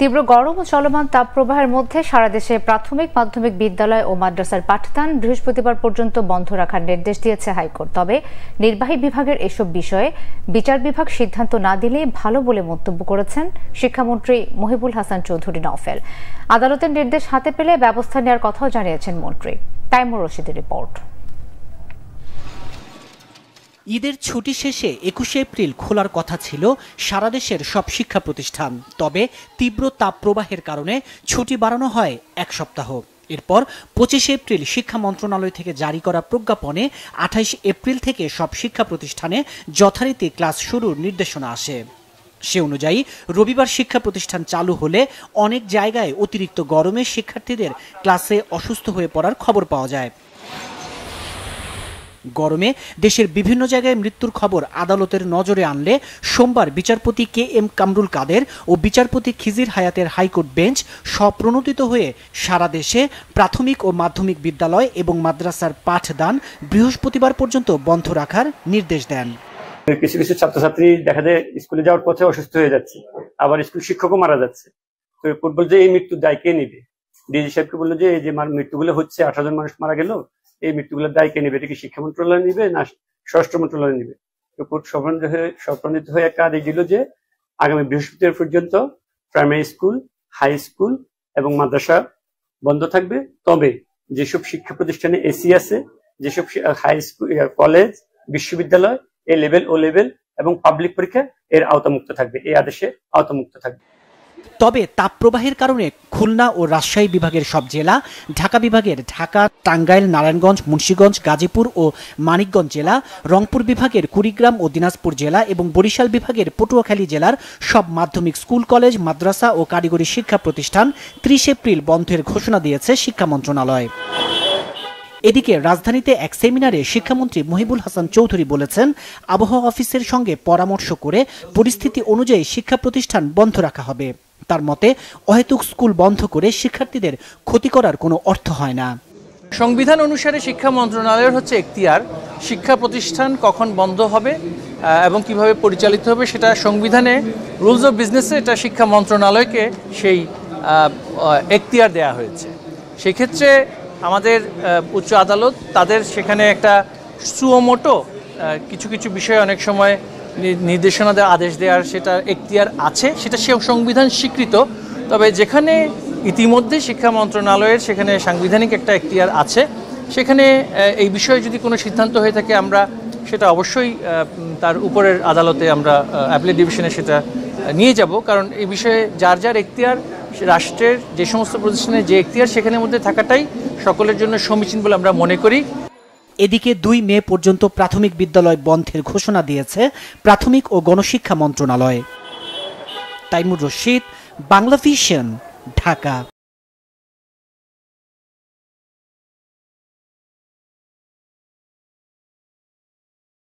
তীব্র গরম ও চলমান তাপপ্রবাহের মধ্যে সারা দেশে প্রাথমিক মাধ্যমিক বিদ্যালয় ও মাদ্রাসার পাঠদান বৃহস্পতিবার পর্যন্ত বন্ধ রাখার নির্দেশ দিয়েছে হাইকোর্ট তবে নির্বাহী বিভাগের এসব বিষয়ে বিচার বিভাগ সিদ্ধান্ত না দিলে ভালো বলে মন্তব্য করেছেন শিক্ষামন্ত্রী মহিবুল হাসান চৌধুরী নফেল আদালতের নির্দেশ হাতে পেলে ব্যবস্থা নেওয়ার কথাও জানিয়েছেন মন্ত্রী তাইমুর রশিদের রিপোর্ট ঈদের ছুটি শেষে একুশে এপ্রিল খোলার কথা ছিল সারা দেশের সব শিক্ষা প্রতিষ্ঠান তবে তীব্র তাপপ্রবাহের কারণে ছুটি বাড়ানো হয় এক সপ্তাহ এরপর পঁচিশে এপ্রিল শিক্ষা মন্ত্রণালয় থেকে জারি করা প্রজ্ঞাপনে আঠাইশ এপ্রিল থেকে সব শিক্ষা প্রতিষ্ঠানে যথারীতি ক্লাস শুরুর নির্দেশনা আসে সে অনুযায়ী রবিবার শিক্ষা প্রতিষ্ঠান চালু হলে অনেক জায়গায় অতিরিক্ত গরমে শিক্ষার্থীদের ক্লাসে অসুস্থ হয়ে পড়ার খবর পাওয়া যায় গরমে দেশের বিভিন্ন জায়গায় মৃত্যুর খবর আদালতের নজরে আনলে সোমবার বিচারপতি কে এম কামরুল কাদের ও বিচারপতি খিজির হায়াতের হাইকোর্ট বেঞ্চ স্বপ্রণোদিত হয়ে সারা দেশে প্রাথমিক ও মাধ্যমিক বিদ্যালয় এবং মাদ্রাসার পাঠদান বৃহস্পতিবার পর্যন্ত বন্ধ রাখার নির্দেশ দেন কিছু কিছু ছাত্রছাত্রী দেখা যায় স্কুলে যাওয়ার পথে অসুস্থ হয়ে যাচ্ছে আবার স্কুল শিক্ষকও মারা যাচ্ছে তো ফুটবল যে এই মৃত্যুর দায় কে নিবে ডিজি সাহেবকে বললো যে এই যে মৃত্যুগুলো হচ্ছে আঠারো জন মানুষ মারা গেল এই মৃত্যুগুলোর দায় কে নেবে এটা কি শিক্ষা মন্ত্রণালয় নিবে না স্বরাষ্ট্র মন্ত্রণালয় নিবে তো কোর্ট সম্বন্ধ হয়ে স্বপ্রান্বিত হয়ে একটা আদেশ দিল যে আগামী বৃহস্পতিবার পর্যন্ত প্রাইমারি স্কুল হাই স্কুল এবং মাদ্রাসা বন্ধ থাকবে তবে যেসব শিক্ষা প্রতিষ্ঠানে এসি আছে যেসব হাই স্কুল কলেজ বিশ্ববিদ্যালয় এ লেভেল ও লেভেল এবং পাবলিক পরীক্ষা এর আওতামুক্ত থাকবে এই আদেশে আওতামুক্ত থাকবে তবে তাপপ্রবাহের কারণে খুলনা ও রাজশাহী বিভাগের সব জেলা ঢাকা বিভাগের ঢাকা টাঙ্গাইল নারায়ণগঞ্জ মুন্সীগঞ্জ গাজীপুর ও মানিকগঞ্জ জেলা রংপুর বিভাগের কুড়িগ্রাম ও দিনাজপুর জেলা এবং বরিশাল বিভাগের পটুয়াখালী জেলার সব মাধ্যমিক স্কুল কলেজ মাদ্রাসা ও কারিগরি শিক্ষা প্রতিষ্ঠান ত্রিশ এপ্রিল বন্ধের ঘোষণা দিয়েছে শিক্ষা মন্ত্রণালয় এদিকে রাজধানীতে এক সেমিনারে শিক্ষামন্ত্রী মহিবুল হাসান চৌধুরী বলেছেন আবহাওয়া অফিসের সঙ্গে পরামর্শ করে পরিস্থিতি অনুযায়ী শিক্ষা প্রতিষ্ঠান বন্ধ রাখা হবে তার মতে অহেতুক স্কুল বন্ধ করে শিক্ষার্থীদের ক্ষতি করার কোনো অর্থ হয় না সংবিধান অনুসারে শিক্ষা মন্ত্রণালয়ের হচ্ছে এখতিয়ার শিক্ষা প্রতিষ্ঠান কখন বন্ধ হবে এবং কিভাবে পরিচালিত হবে সেটা সংবিধানে রুলস অফ বিজনেসে এটা শিক্ষা মন্ত্রণালয়কে সেই এখতিয়ার দেয়া হয়েছে সেক্ষেত্রে আমাদের উচ্চ আদালত তাদের সেখানে একটা সুয়মোটো কিছু কিছু বিষয়ে অনেক সময় নির্দেশনা দেওয়া আদেশ দেওয়ার সেটা এখতিয়ার আছে সেটা সে সংবিধান স্বীকৃত তবে যেখানে ইতিমধ্যে শিক্ষা মন্ত্রণালয়ের সেখানে সাংবিধানিক একটা এখতিয়ার আছে সেখানে এই বিষয়ে যদি কোনো সিদ্ধান্ত হয়ে থাকে আমরা সেটা অবশ্যই তার উপরের আদালতে আমরা অ্যাপলে ডিভিশনে সেটা নিয়ে যাব কারণ এই বিষয়ে যার যার এখতিয়ার রাষ্ট্রের যে সমস্ত প্রতিষ্ঠানে যে এখতিয়ার সেখানের মধ্যে থাকাটাই সকলের জন্য সমীচীন বলে আমরা মনে করি এদিকে দুই মে পর্যন্ত প্রাথমিক বিদ্যালয় বন্ধের ঘোষণা দিয়েছে প্রাথমিক ও গণশিক্ষা মন্ত্রণালয় তাইমুর রশিদ বাংলাভিশন ঢাকা